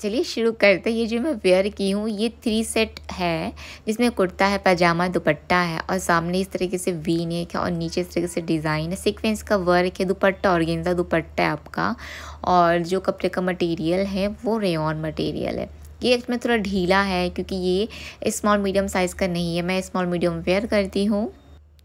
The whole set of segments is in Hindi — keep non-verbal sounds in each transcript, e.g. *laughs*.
चलिए शुरू करते ये जो मैं वेयर की हूँ ये थ्री सेट है जिसमें कुर्ता है पैजामा दुपट्टा है और सामने इस तरीके से वी नेक है और नीचे इस तरीके से डिज़ाइन है सीक्वेंस का वर्क है दुपट्टा और गेंदा दुपट्टा है आपका और जो कपड़े का मटेरियल है वो रेन मटेरियल है ये इसमें थोड़ा ढीला है क्योंकि ये स्मॉल मीडियम साइज़ का नहीं है मैं स्मॉल मीडियम वेयर करती हूँ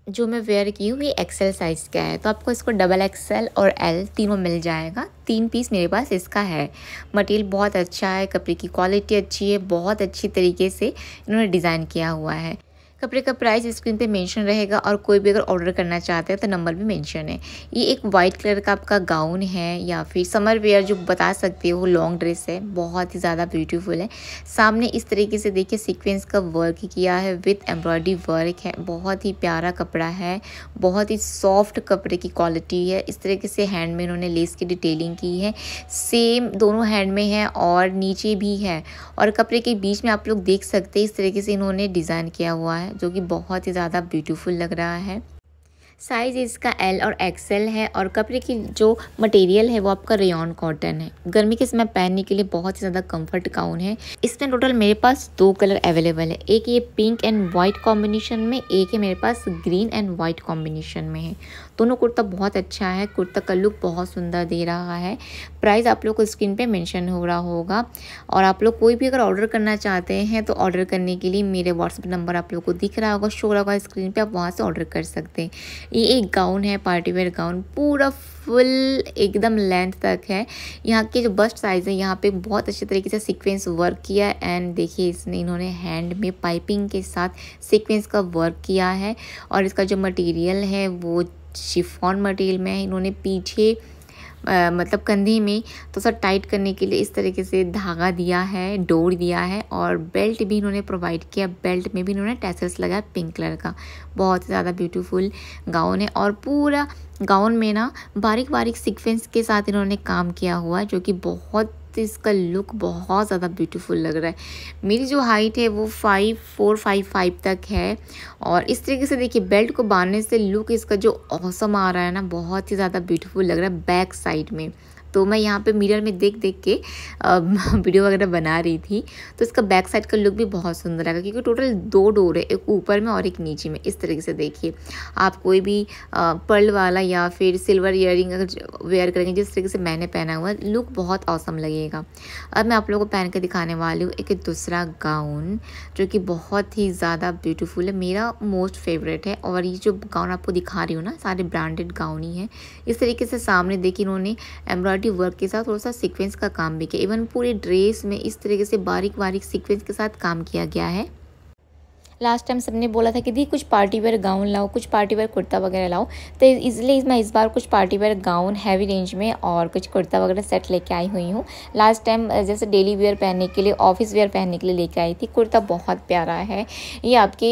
जो मैं वेयर की हूँ ये एक्सेल साइज़ का है तो आपको इसको डबल एक्सेल और एल तीनों मिल जाएगा तीन पीस मेरे पास इसका है मटेरियल बहुत अच्छा है कपड़े की क्वालिटी अच्छी है बहुत अच्छी तरीके से इन्होंने डिज़ाइन किया हुआ है कपड़े का प्राइस स्क्रीन पे मेंशन रहेगा और कोई भी अगर ऑर्डर करना चाहते हैं तो नंबर भी मेंशन है ये एक वाइट कलर का आपका गाउन है या फिर समर वेयर जो बता सकते हो लॉन्ग ड्रेस है बहुत ही ज़्यादा ब्यूटीफुल है सामने इस तरीके से देखिए सीक्वेंस का वर्क किया है विथ एम्ब्रॉयडरी वर्क है बहुत ही प्यारा कपड़ा है बहुत ही सॉफ्ट कपड़े की क्वालिटी है इस तरीके से हैंड में इन्होंने लेस की डिटेलिंग की है सेम दोनों हैंड में है और नीचे भी है और कपड़े के बीच में आप लोग देख सकते हैं इस तरीके से इन्होंने डिज़ाइन किया हुआ है जो कि बहुत ही ज़्यादा ब्यूटीफुल लग रहा है साइज़ इसका एल और एक्सेल है और कपड़े की जो मटेरियल है वो आपका रेन कॉटन है गर्मी के समय पहनने के लिए बहुत ही ज़्यादा कंफर्ट काउन है इसमें टोटल मेरे पास दो कलर अवेलेबल है एक ये पिंक एंड वाइट कॉम्बिनेशन में एक है मेरे पास ग्रीन एंड वाइट कॉम्बिनेशन में है दोनों कुर्ता बहुत अच्छा है कुर्ता का लुक बहुत सुंदर दे रहा है प्राइस आप लोग को स्क्रीन पे मेंशन हो रहा होगा और आप लोग कोई भी अगर ऑर्डर करना चाहते हैं तो ऑर्डर करने के लिए मेरे व्हाट्सअप नंबर आप लोग को दिख रहा होगा शो रहा होगा स्क्रीन पर आप वहाँ से ऑर्डर कर सकते हैं ये एक गाउन है पार्टीवेयर गाउन पूरा फुल एकदम लेंथ तक है यहाँ के जो बस्ट साइज़ है यहाँ पे बहुत अच्छे तरीके से सीक्वेंस वर्क किया है एंड देखिए इसने इन्होंने हैंड में पाइपिंग के साथ सीक्वेंस का वर्क किया है और इसका जो मटेरियल है वो शिफॉन मटेरियल में है इन्होंने पीछे आ, मतलब कंधे में तो सर टाइट करने के लिए इस तरीके से धागा दिया है डोर दिया है और बेल्ट भी इन्होंने प्रोवाइड किया बेल्ट में भी इन्होंने टैसल्स लगाया पिंक कलर का बहुत ही ज़्यादा ब्यूटीफुल गाउन है और पूरा गाउन में ना बारीक बारीक सीक्वेंस के साथ इन्होंने काम किया हुआ जो कि बहुत तो इसका लुक बहुत ज़्यादा ब्यूटीफुल लग रहा है मेरी जो हाइट है वो फाइव फोर फाइव फाइव तक है और इस तरीके से देखिए बेल्ट को बांधने से लुक इसका जो औसम आ रहा है ना बहुत ही ज़्यादा ब्यूटीफुल लग रहा है बैक साइड में तो मैं यहाँ पे मिरर में देख देख के *laughs* वीडियो वगैरह बना रही थी तो इसका बैक साइड का लुक भी बहुत सुंदर आएगा क्योंकि टोटल दो डोर है एक ऊपर में और एक नीचे में इस तरीके से देखिए आप कोई भी पर्ल वाला या फिर सिल्वर ईयर अगर वेयर करेंगे जिस तरीके से मैंने पहना हुआ लुक बहुत औसम लगेगा अब मैं आप लोगों को पहन के दिखाने वाली हूँ एक दूसरा गाउन जो कि बहुत ही ज़्यादा ब्यूटीफुल है मेरा मोस्ट फेवरेट है और ये जो गाउन आपको दिखा रही हूँ ना सारे ब्रांडेड गाउन ही है इस तरीके से सामने देखिए इन्होंने एम्ब्रॉयड पार्टी वर्क के साथ थोड़ा सा सीक्वेंस का काम भी किया इवन पूरे ड्रेस में इस तरीके से बारीक बारीक सीक्वेंस के साथ काम किया गया है लास्ट टाइम सबने बोला था कि दी कुछ पार्टी वेयर गाउन लाओ कुछ पार्टी वेयर कुर्ता वगैरह लाओ तो इसलिए मैं इस बार कुछ party wear gown heavy range में और कुछ कुर्ता वगैरह सेट लेके आई हुई हूँ लास्ट टाइम जैसे डेली वेयर पहनने के लिए ऑफिस वेयर पहनने के लिए लेके आई थी कुर्ता बहुत प्यारा है ये आपके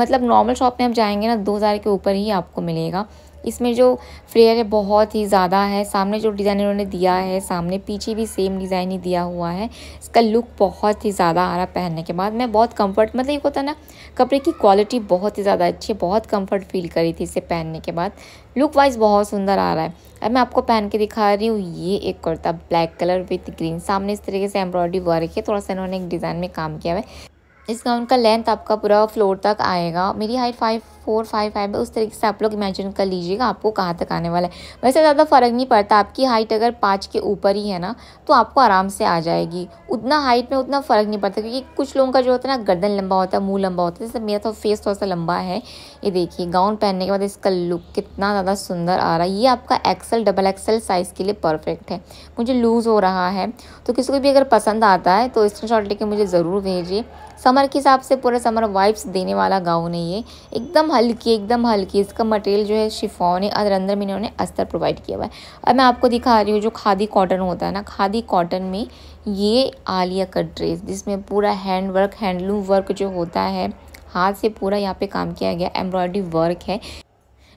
मतलब नॉर्मल शॉप में आप जाएंगे ना दो हज़ार के ऊपर ही आपको मिलेगा इसमें जो फ्लेयर है बहुत ही ज़्यादा है सामने जो डिज़ाइन इन्होंने दिया है सामने पीछे भी सेम डिज़ाइन ही दिया हुआ है इसका लुक बहुत ही ज़्यादा आ रहा पहनने के बाद मैं बहुत कंफर्ट मतलब ये होता ना कपड़े की क्वालिटी बहुत ही ज़्यादा अच्छी है बहुत कंफर्ट फील करी थी इसे पहनने के बाद लुक वाइज बहुत सुंदर आ रहा है अब मैं आपको पहन के दिखा रही हूँ ये एक kurta black colour with green सामने इस तरीके से एम्ब्रॉयडरी वर्क है थोड़ा सा इन्होंने एक डिज़ाइन में काम किया हुआ है इस गाउन का लेंथ आपका पूरा फ्लोर तक आएगा मेरी height five four five five है उस तरीके से आप लोग इमेजिन कर लीजिएगा आपको कहाँ तक आने वाला है वैसे ज़्यादा फ़र्क नहीं पड़ता आपकी हाइट अगर पाँच के ऊपर ही है ना तो आपको आराम से आ जाएगी उतना हाइट में उतना फ़र्क नहीं पड़ता क्योंकि कुछ लोगों का जो होता है ना गर्दन लंबा होता है मुँह लंबा होता है जैसे मेरा तो फेस थोड़ा सा लंबा है ये देखिए गाउन पहनने के बाद इसका लुक कितना ज़्यादा सुंदर आ रहा है ये आपका एक्सल डबल एक्सल साइज़ के लिए परफेक्ट है मुझे लूज़ हो रहा है तो किसी को भी अगर पसंद आता है तो इसका शॉट लेके मुझे ज़रूर भेजिए समर के हिसाब से पूरा समर वाइब्स देने वाला गाउन है ये एकदम हल्की एकदम हल्की इसका मटेरियल जो है शिफॉन है अदर अंदर में इन्होंने अस्तर प्रोवाइड किया हुआ है अब मैं आपको दिखा रही हूँ जो खादी कॉटन होता है ना खादी कॉटन में ये आलिया का ड्रेस जिसमें पूरा हैंड वर्क हैंडलूम वर्क जो होता है हाथ से पूरा यहाँ पे काम किया गया एम्ब्रॉयडरी वर्क है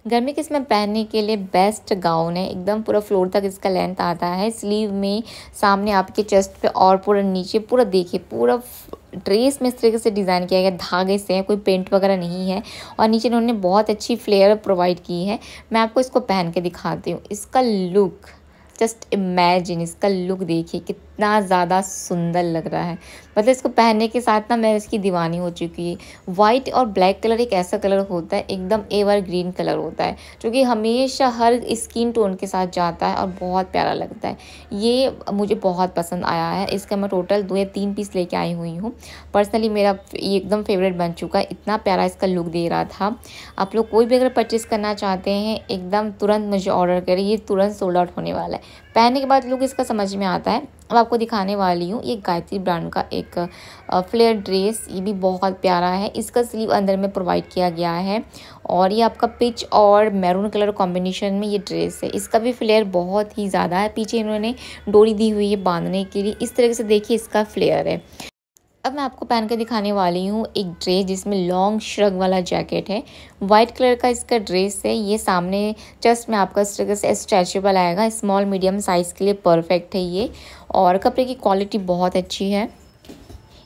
गर्मी के इसमें पहनने के लिए बेस्ट गाउन है एकदम पूरा फ्लोर तक इसका लेंथ आता है स्लीव में सामने आपके चेस्ट पे और पूरा नीचे पूरा देखिए पूरा ड्रेस में इस तरीके से डिज़ाइन किया गया धागे से है कोई पेंट वगैरह नहीं है और नीचे उन्होंने बहुत अच्छी फ्लेयर प्रोवाइड की है मैं आपको इसको पहन के दिखाती हूँ इसका लुक जस्ट इमेजिन इसका लुक देखिए कितना ज़्यादा सुंदर लग रहा है मतलब इसको पहनने के साथ ना मैं इसकी दीवानी हो चुकी है वाइट और ब्लैक कलर एक ऐसा कलर होता है एकदम एवर ग्रीन कलर होता है जो कि हमेशा हर स्किन टोन के साथ जाता है और बहुत प्यारा लगता है ये मुझे बहुत पसंद आया है इसका मैं टोटल दो या तीन पीस लेके आई हुई हूँ पर्सनली मेरा ये एकदम फेवरेट बन चुका है इतना प्यारा इसका लुक दे रहा था आप लोग कोई भी अगर परचेज़ करना चाहते हैं एकदम तुरंत मुझे ऑर्डर करें ये तुरंत सोल्ड आउट होने वाला है पहनने के बाद लुक इसका समझ में आता है अब आपको दिखाने वाली हूँ ये गायत्री ब्रांड का एक फ्लेयर ड्रेस ये भी बहुत प्यारा है इसका स्लीव अंदर में प्रोवाइड किया गया है और ये आपका पिच और मैरून कलर कॉम्बिनेशन में ये ड्रेस है इसका भी फ्लेयर बहुत ही ज़्यादा है पीछे इन्होंने डोरी दी हुई है बांधने के लिए इस तरीके से देखिए इसका फ्लेयर है अब मैं आपको पहन कर दिखाने वाली हूँ एक ड्रेस जिसमें लॉन्ग श्रग वाला जैकेट है वाइट कलर का इसका ड्रेस है ये सामने चेस्ट में आपका इस से स्ट्रेचेबल आएगा स्मॉल मीडियम साइज़ के लिए परफेक्ट है ये और कपड़े की क्वालिटी बहुत अच्छी है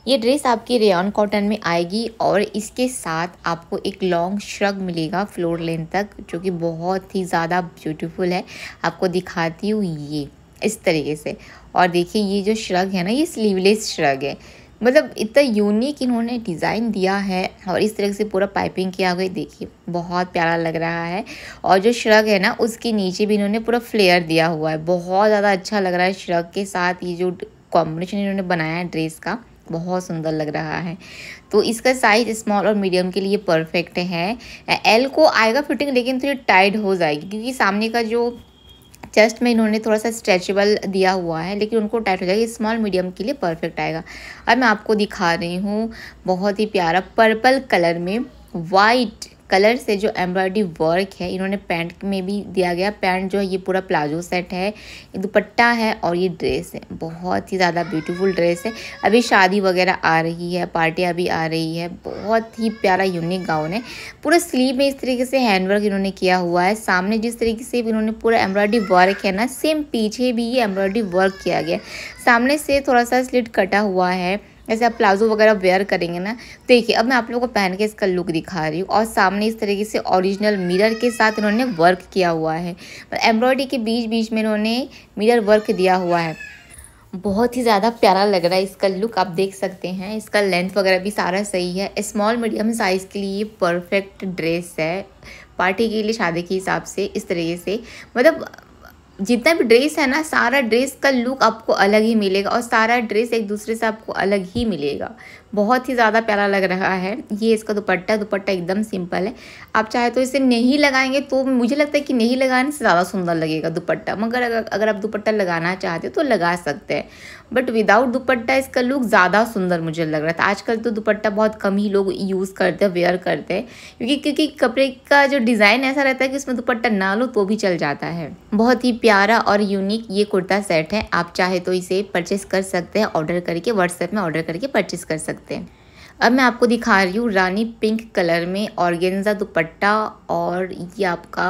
ये ड्रेस आपकी रेयन कॉटन में आएगी और इसके साथ आपको एक लॉन्ग श्रग मिलेगा फ्लोर लेंथ तक जो कि बहुत ही ज़्यादा ब्यूटीफुल है आपको दिखाती हूँ ये इस तरीके से और देखिए ये जो श्रग है ना ये स्लीवलेस श्रग है मतलब इतना यूनिक इन्होंने डिज़ाइन दिया है और इस तरह से पूरा पाइपिंग किया हुआ देखिए बहुत प्यारा लग रहा है और जो श्रग है ना उसके नीचे भी इन्होंने पूरा फ्लेयर दिया हुआ है बहुत ज़्यादा अच्छा लग रहा है श्रग के साथ ये जो कॉम्बिनेशन इन्होंने बनाया है ड्रेस का बहुत सुंदर लग रहा है तो इसका साइज़ स्मॉल और मीडियम के लिए परफेक्ट है एल को आएगा फिटिंग लेकिन थोड़ी तो टाइट हो जाएगी क्योंकि सामने का जो चेस्ट में इन्होंने थोड़ा सा स्ट्रेचेबल दिया हुआ है लेकिन उनको टाइट हो जाएगा स्मॉल मीडियम के लिए परफेक्ट आएगा अब मैं आपको दिखा रही हूँ बहुत ही प्यारा पर्पल कलर में वाइट कलर से जो एम्ब्रॉयडरी वर्क है इन्होंने पैंट में भी दिया गया पैंट जो है ये पूरा प्लाजो सेट है दुपट्टा है और ये ड्रेस है बहुत ही ज़्यादा ब्यूटीफुल ड्रेस है अभी शादी वगैरह आ रही है पार्टियाँ भी आ रही है बहुत ही प्यारा यूनिक गाउन है पूरा स्लीव में इस तरीके से हैंडवर्क इन्होंने किया हुआ है सामने जिस तरीके से इन्होंने पूरा एम्ब्रॉयडरी वर्क है ना सेम पीछे भी ये एम्ब्रॉयडरी वर्क किया गया सामने से थोड़ा सा स्लिट कटा हुआ है ऐसे आप प्लाजो वगैरह वेयर करेंगे ना तो देखिए अब मैं आप लोगों को पहन के इसका लुक दिखा रही हूँ और सामने इस तरीके से ओरिजिनल मिरर के साथ इन्होंने वर्क किया हुआ है एम्ब्रॉयडरी के बीच बीच में इन्होंने मिरर वर्क दिया हुआ है बहुत ही ज़्यादा प्यारा लग रहा है इसका लुक आप देख सकते हैं इसका लेंथ वगैरह भी सारा सही है स्मॉल मीडियम साइज़ के लिए परफेक्ट ड्रेस है पार्टी के लिए शादी के हिसाब से इस तरीके से मतलब जितना भी ड्रेस है ना सारा ड्रेस का लुक आपको अलग ही मिलेगा और सारा ड्रेस एक दूसरे से आपको अलग ही मिलेगा बहुत ही ज़्यादा प्यारा लग रहा है ये इसका दुपट्टा दुपट्टा एकदम सिंपल है आप चाहे तो इसे नहीं लगाएंगे तो मुझे लगता है कि नहीं लगाने से ज़्यादा सुंदर लगेगा दुपट्टा मगर अगर अगर आप दुपट्टा लगाना चाहते तो लगा सकते हैं बट विदाउट दुपट्टा इसका लुक ज़्यादा सुंदर मुझे लग रहा था आजकल तो दुपट्टा बहुत कम ही लोग यूज़ करते हैं वेयर करते हैं क्योंकि क्योंकि कपड़े का जो डिज़ाइन ऐसा रहता है कि उसमें दुपट्टा ना लो तो भी चल जाता है बहुत ही प्यारा और यूनिक ये कुर्ता सेट है आप चाहे तो इसे परचेस कर सकते हैं ऑर्डर करके व्हाट्सएप में ऑर्डर करके परचेस कर सकते सकते हैं अब मैं आपको दिखा रही हूँ रानी पिंक कलर में ऑर्गेन्जा दुपट्टा और ये आपका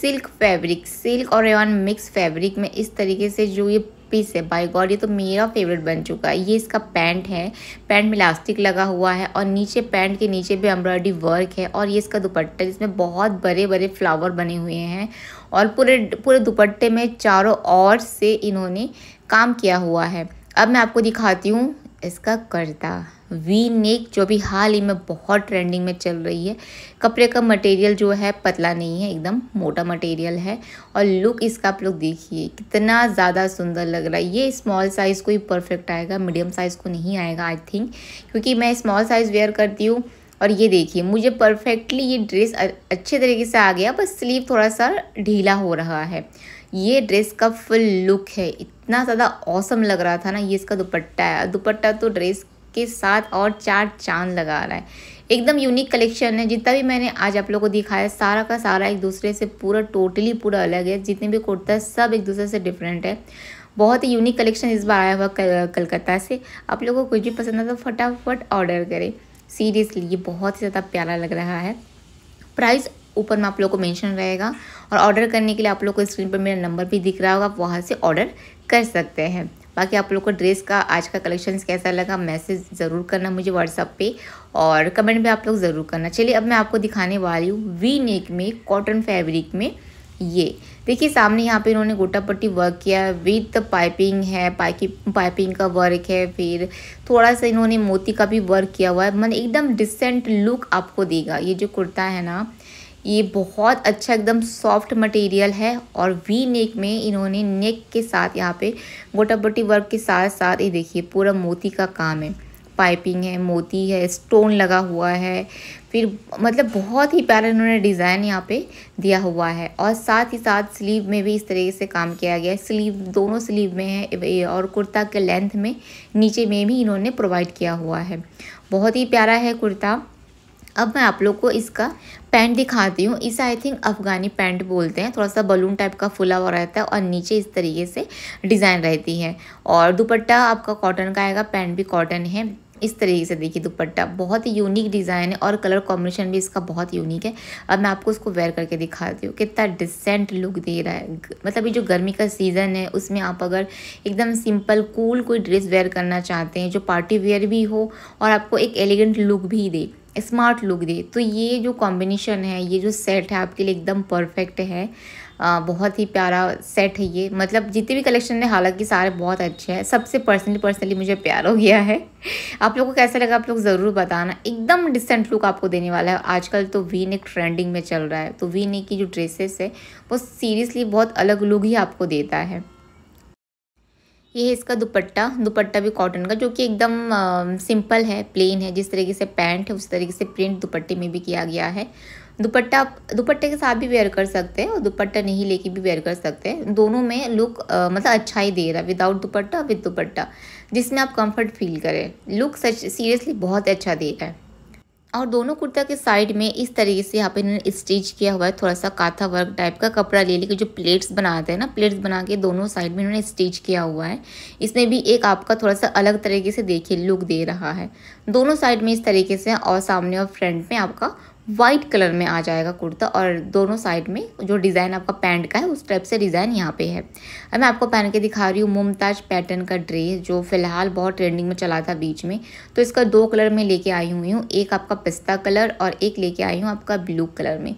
सिल्क फैब्रिक सिल्क और रेवान मिक्स फैब्रिक में इस तरीके से जो ये पीस है बाई गॉड ये तो मेरा फेवरेट बन चुका है ये इसका पैंट है पैंट में इलास्टिक लगा हुआ है और नीचे पैंट के नीचे भी एम्ब्रॉयडरी वर्क है और ये इसका दुपट्टा जिसमें बहुत बड़े बड़े फ्लावर बने हुए हैं और पूरे पूरे दुपट्टे में चारों ओर से इन्होंने काम किया हुआ है अब मैं आपको दिखाती हूँ इसका कर्ता वी नेक जो भी हाल ही में बहुत ट्रेंडिंग में चल रही है कपड़े का मटेरियल जो है पतला नहीं है एकदम मोटा मटेरियल है और लुक इसका आप लोग देखिए कितना ज़्यादा सुंदर लग रहा है ये स्मॉल साइज़ को ही परफेक्ट आएगा मीडियम साइज़ को नहीं आएगा आई थिंक क्योंकि मैं स्मॉल साइज़ वेयर करती हूँ और ये देखिए मुझे परफेक्टली ये ड्रेस अच्छे तरीके से आ गया बस स्लीव थोड़ा सा ढीला हो रहा है ये ड्रेस का फुल लुक है इतना ज़्यादा औसम लग रहा था ना ये इसका दुपट्टा है दुपट्टा तो ड्रेस के साथ और चार चांद लगा रहा है एकदम यूनिक कलेक्शन है जितना भी मैंने आज आप लोगों को दिखाया सारा का सारा एक दूसरे से पूरा टोटली पूरा अलग है जितने भी कुर्ता है सब एक दूसरे से डिफरेंट है बहुत ही यूनिक कलेक्शन इस बार आया हुआ कलकत्ता से आप लोगों को कुछ भी पसंद आता तो फटाफट ऑर्डर करें सीरियसली ये बहुत ही ज़्यादा प्यारा लग रहा है प्राइस ऊपर में आप लोग को मेंशन रहेगा और ऑर्डर करने के लिए आप लोग को स्क्रीन पर मेरा नंबर भी दिख रहा होगा आप वहाँ से ऑर्डर कर सकते हैं बाकी आप लोग को ड्रेस का आज का कलेक्शन कैसा लगा मैसेज ज़रूर करना मुझे व्हाट्सअप पे और कमेंट भी आप लोग ज़रूर करना चलिए अब मैं आपको दिखाने वाली हूँ वी नेक में कॉटन फैब्रिक में ये देखिए सामने यहाँ पे इन्होंने गोटा पट्टी वर्क किया है विथ पाइपिंग है पाइकी पाइपिंग का वर्क है फिर थोड़ा सा इन्होंने मोती का भी वर्क किया हुआ है मतलब एकदम डिसेंट लुक आपको देगा ये जो कुर्ता है ना ये बहुत अच्छा एकदम सॉफ्ट मटेरियल है और वी नेक में इन्होंने नेक के साथ यहाँ पे गोटा वर्क के साथ साथ ये देखिए पूरा मोती का काम है पाइपिंग है मोती है स्टोन लगा हुआ है फिर मतलब बहुत ही प्यारा इन्होंने डिज़ाइन यहाँ पे दिया हुआ है और साथ ही साथ स्लीव में भी इस तरीके से काम किया गया है स्लीव दोनों स्लीव में है और कुर्ता के लेंथ में नीचे में भी इन्होंने प्रोवाइड किया हुआ है बहुत ही प्यारा है कुर्ता अब मैं आप लोग को इसका पैंट दिखाती हूँ इसे आई थिंक अफगानी पैंट बोलते हैं थोड़ा सा बलून टाइप का फुला हुआ रहता है और नीचे इस तरीके से डिज़ाइन रहती है और दुपट्टा आपका कॉटन का आएगा पैंट भी कॉटन है इस तरीके से देखिए दुपट्टा बहुत ही यूनिक डिज़ाइन है और कलर कॉम्बिनेशन भी इसका बहुत यूनिक है अब मैं आपको इसको वेयर करके दिखाती हूँ कितना डिसेंट लुक दे रहा है मतलब ये जो गर्मी का सीज़न है उसमें आप अगर एकदम सिंपल कूल कोई ड्रेस वेयर करना चाहते हैं जो पार्टी वेयर भी हो और आपको एक एलिगेंट लुक भी दे स्मार्ट लुक दे तो ये जो कॉम्बिनेशन है ये जो सेट है आपके लिए एकदम परफेक्ट है आ, बहुत ही प्यारा सेट है ये मतलब जितने भी कलेक्शन है हालांकि सारे बहुत अच्छे हैं सबसे पर्सनली पर्सनली मुझे प्यार हो गया है आप लोगों को कैसा लगा आप लोग ज़रूर बताना एकदम डिसेंट लुक आपको देने वाला है आजकल तो वी नेक ट्रेंडिंग में चल रहा है तो वी नेक की जो ड्रेसेस है वो सीरियसली बहुत अलग लुक ही आपको देता है ये है इसका दुपट्टा दुपट्टा भी कॉटन का जो कि एकदम सिंपल है प्लेन है जिस तरीके से पैंट है उस तरीके से प्रिंट दुपट्टे में भी किया गया है दुपट्टा आप दुपट्टे के साथ भी वेयर कर सकते हैं और दुपट्टा नहीं लेके भी वेयर कर सकते हैं दोनों में लुक आ, मतलब अच्छा ही दे रहा है विदाउट दुपट्टा विद दुपट्टा जिसमें आप कंफर्ट फील करें लुक सच सीरियसली बहुत अच्छा दे रहा है और दोनों कुर्ता के साइड में इस तरीके से यहाँ पे इन्होंने स्टिच किया हुआ है थोड़ा सा काथा वर्क टाइप का कपड़ा ले लेके जो प्लेट्स बनाते हैं ना प्लेट्स बना के दोनों साइड में इन्होंने स्टिच किया हुआ है इसमें भी एक आपका थोड़ा सा अलग तरीके से देखिए लुक दे रहा है दोनों साइड में इस तरीके से और सामने और फ्रंट में आपका वाइट कलर में आ जाएगा कुर्ता और दोनों साइड में जो डिज़ाइन आपका पैंट का है उस टाइप से डिज़ाइन यहाँ पे है अब मैं आपको पहन के दिखा रही हूँ मुमताज पैटर्न का ड्रेस जो फ़िलहाल बहुत ट्रेंडिंग में चला था बीच में तो इसका दो कलर में लेके आई हुई हूँ एक आपका पिस्ता कलर और एक लेके आई हूँ आपका ब्लू कलर में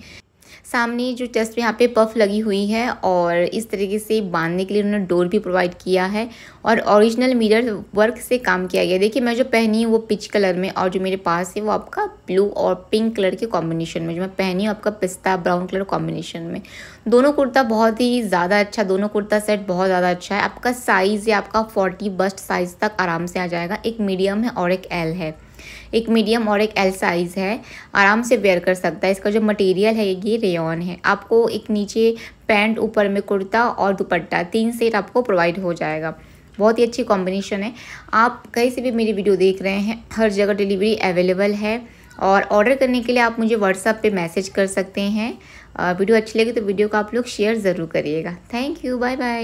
सामने जो चेस्ट यहाँ पे पफ लगी हुई है और इस तरीके से बांधने के लिए उन्होंने डोर भी प्रोवाइड किया है और ओरिजिनल मिरर वर्क से काम किया गया देखिए मैं जो पहनी हूँ वो पिच कलर में और जो मेरे पास है वो आपका ब्लू और पिंक कलर के कॉम्बिनेशन में जो मैं पहनी हूँ आपका पिस्ता ब्राउन कलर कॉम्बिनेशन में दोनों कुर्ता बहुत ही ज़्यादा अच्छा दोनों कुर्ता सेट बहुत ज़्यादा अच्छा है आपका साइज़ या आपका फोर्टी बस्ट साइज़ तक आराम से आ जाएगा एक मीडियम है और एक एल है एक मीडियम और एक एल साइज़ है आराम से वेयर कर सकता है इसका जो मटेरियल है ये रेयन है आपको एक नीचे पैंट ऊपर में कुर्ता और दुपट्टा तीन सेट आपको प्रोवाइड हो जाएगा बहुत ही अच्छी कॉम्बिनेशन है आप कहीं से भी मेरी वीडियो देख रहे हैं हर जगह डिलीवरी अवेलेबल है और ऑर्डर करने के लिए आप मुझे व्हाट्सअप पे मैसेज कर सकते हैं वीडियो अच्छी लगी तो वीडियो को आप लोग शेयर ज़रूर करिएगा थैंक यू बाय बाय